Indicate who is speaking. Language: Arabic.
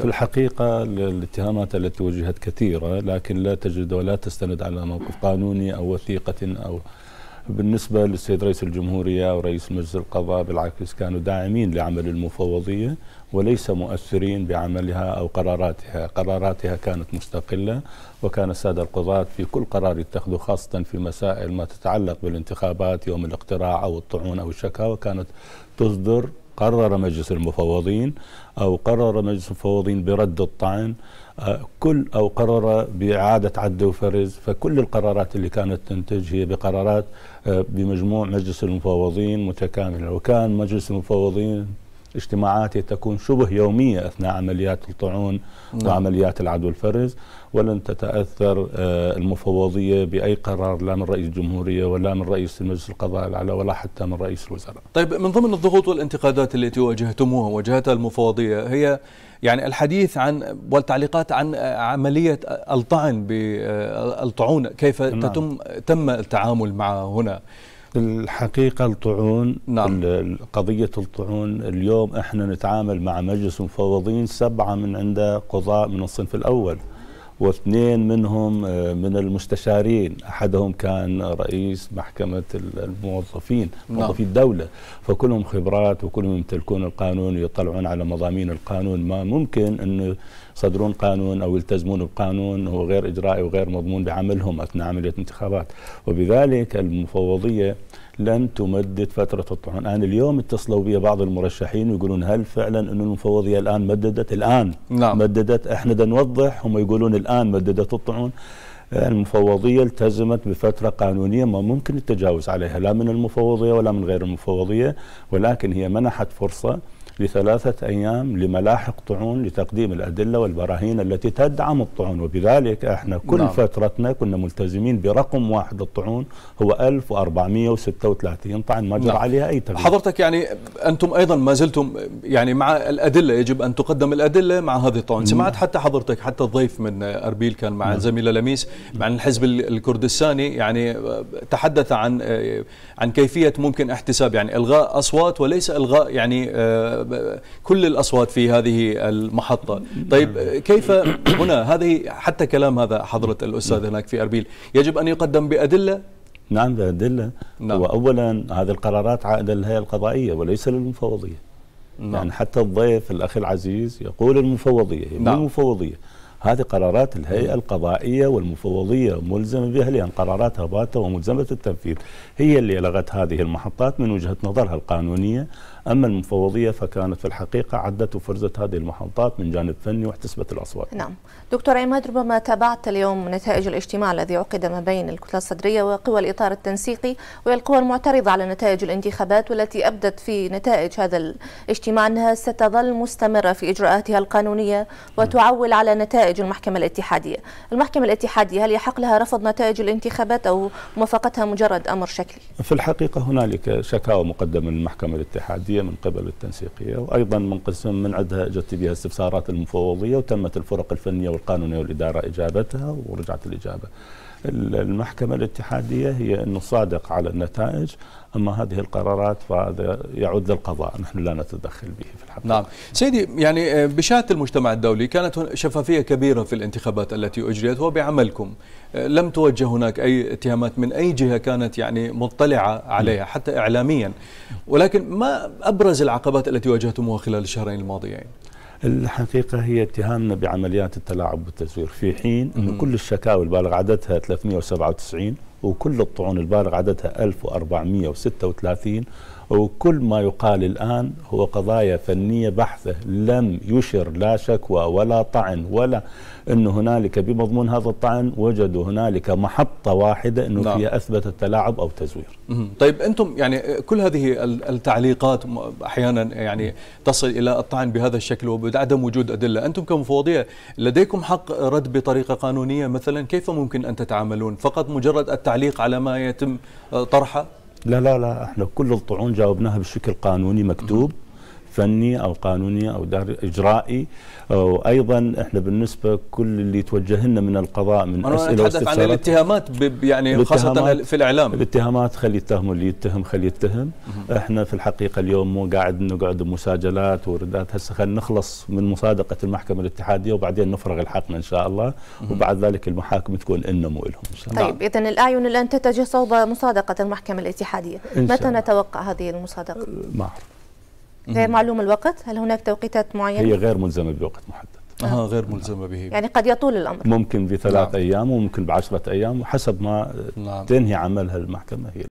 Speaker 1: في الحقيقة الاتهامات التي وجهت كثيرة لكن لا تجد ولا تستند على موقف قانوني أو وثيقة أو بالنسبة للسيد رئيس الجمهورية ورئيس مجلس القضاء بالعكس كانوا داعمين لعمل المفوضية وليس مؤثرين بعملها أو قراراتها قراراتها كانت مستقلة وكان السادة القضاة في كل قرار يتخذه خاصة في مسائل ما تتعلق بالانتخابات يوم الاقتراع أو الطعون أو الشكاوى كانت تصدر قرر مجلس المفوضين أو قرر مجلس المفوضين برد الطعن آه، كل أو قرر بإعادة عد وفرز فكل القرارات اللي كانت تنتج هي بقرارات آه، بمجموع مجلس المفوضين متكاملة وكان مجلس المفوضين اجتماعاته تكون شبه يومية أثناء عمليات الطعون نعم. وعمليات العدو الفرز ولن تتأثر آه، المفوضية بأي قرار لا من رئيس الجمهورية ولا من رئيس المجلس القضاء الأعلى ولا حتى من رئيس الوزراء
Speaker 2: طيب من ضمن الضغوط والانتقادات التي واجهتموها واجهتها المفوضية هي يعني الحديث عن والتعليقات عن عملية الطعن بالطعون آه، كيف
Speaker 1: نعم. تتم تم التعامل معها هنا الحقيقة الطعون نعم. قضية الطعون اليوم احنا نتعامل مع مجلس مفوضين سبعة من عند قضاء من الصنف الأول واثنين منهم آه، من المستشارين احدهم كان رئيس محكمه الموظفين نعم. موظفي الدوله فكلهم خبرات وكلهم يمتلكون القانون ويطلعون على مضامين القانون ما ممكن انه يصدرون قانون او يلتزمون بقانون هو غير اجرائي وغير مضمون بعملهم اثناء عمليه انتخابات وبذلك المفوضيه لن تمدد فترة الطعون الآن اليوم اتصلوا بي بعض المرشحين ويقولون هل فعلا أن المفوضية الآن مددت الآن نعم. مددت إحنا دا نوضح هم يقولون الآن مددت الطعون المفوضية التزمت بفترة قانونية ما ممكن التجاوز عليها لا من المفوضية ولا من غير المفوضية ولكن هي منحت فرصة لثلاثة أيام لملاحق طعون لتقديم الأدلة والبراهين التي تدعم الطعون وبذلك احنا كل نعم. فترتنا كنا ملتزمين برقم واحد للطعون هو 1436 طعن ما جرى نعم. عليها أي تغيير
Speaker 2: حضرتك يعني أنتم أيضا ما زلتم يعني مع الأدلة يجب أن تقدم الأدلة مع هذه الطعون سمعت نعم. حتى حضرتك حتى الضيف من أربيل كان مع الزميلة نعم. لميس مع الحزب الكردستاني يعني آه، تحدث عن آه، عن كيفية ممكن احتساب يعني إلغاء أصوات وليس إلغاء يعني آه، كل الأصوات في هذه المحطة طيب كيف هنا هذه حتى كلام هذا حضرة الأستاذ هناك في أربيل يجب أن يقدم بأدلة
Speaker 1: نعم بأدلة نعم. وأولا هذه القرارات عائدة للهيئة القضائية وليس للمفوضية نعم. يعني حتى الضيف الأخ العزيز يقول المفوضية هي نعم. المفوضية هذه قرارات الهيئة القضائية والمفوضية ملزمة بها لأن قراراتها باتة وملزمة التنفيذ هي اللي لغت هذه المحطات من وجهة نظرها القانونية أما المفوضية فكانت في الحقيقة عدت وفرزت هذه المحطات من جانب فني واحتسبت الأصوات نعم دكتور عماد ربما تابعت اليوم نتائج الاجتماع الذي عقد ما بين الكتلة الصدرية وقوى الإطار التنسيقي وهي القوى المعترضة على نتائج الانتخابات والتي أبدت في نتائج هذا الاجتماع أنها ستظل مستمرة في إجراءاتها القانونية وتعول على نتائج نتائج المحكمة الاتحادية المحكمة الاتحادية هل يحق لها رفض نتائج الانتخابات أو موافقتها مجرد أمر شكلي؟ في الحقيقة هنالك شكاوى مقدمة من المحكمة الاتحادية من قبل التنسيقية وأيضا من قسم من عندها جت بها استفسارات المفوضية وتمت الفرق الفنية والقانونية والإدارة إجابتها ورجعت الإجابة المحكمة الاتحادية هي أنه صادق على النتائج أما هذه القرارات فهذا يعود للقضاء نحن لا نتدخل به في
Speaker 2: الحقيقة نعم سيدي يعني آه، بشهادة المجتمع الدولي كانت شفافية كبيرة في الانتخابات التي أجريت وبعملكم آه، لم توجه هناك أي اتهامات من أي جهة كانت يعني مطلعة عليها حتى إعلاميا ولكن ما أبرز العقبات التي واجهتموها خلال الشهرين الماضيين
Speaker 1: الحقيقه هي اتهامنا بعمليات التلاعب والتزوير في حين انه كل الشكاوي البالغ عددها 397 وكل الطعون البالغ عددها 1436 وكل ما يقال الآن هو قضايا فنية بحثة لم يشر لا شكوى ولا طعن ولا أن هنالك بمضمون هذا الطعن وجدوا هنالك محطة واحدة أنه نعم. فيها أثبتت تلاعب أو تزوير
Speaker 2: طيب أنتم يعني كل هذه التعليقات أحيانا يعني تصل إلى الطعن بهذا الشكل وبعدم وجود أدلة أنتم كمفوضية لديكم حق رد بطريقة قانونية مثلا كيف ممكن أن تتعاملون فقط مجرد التعليق على ما يتم طرحه
Speaker 1: لا لا لا احنا كل الطعون جاوبناها بشكل قانوني مكتوب فني او قانوني او دار اجرائي وايضا آه، احنا بالنسبه كل اللي يتوجه لنا من القضاء من أنا اسئله اتحدث عن
Speaker 2: الاتهامات يعني خاصه في
Speaker 1: الاعلام الاتهامات خلي يتهم اللي يتهم خلي يتهم احنا في الحقيقه اليوم مو قاعد نقعد بمساجلات وردات هسه خلينا نخلص من مصادقه المحكمه الاتحاديه وبعدين نفرغ الحقنا ان شاء الله وبعد ذلك المحاكم تكون لنا مو لهم ان شاء الله طيب اذا الاعين الان تتجه صوب مصادقه المحكمه الاتحاديه متى نتوقع هذه المصادقه؟ ما اعرف غير معلوم الوقت هل هناك توقيتات معينه هي غير ملزمه بوقت محدد آه غير ملزمه به يعني قد يطول الامر ممكن بثلاث نعم. ايام وممكن بعشرة ايام وحسب ما نعم. تنهي عملها المحكمه هي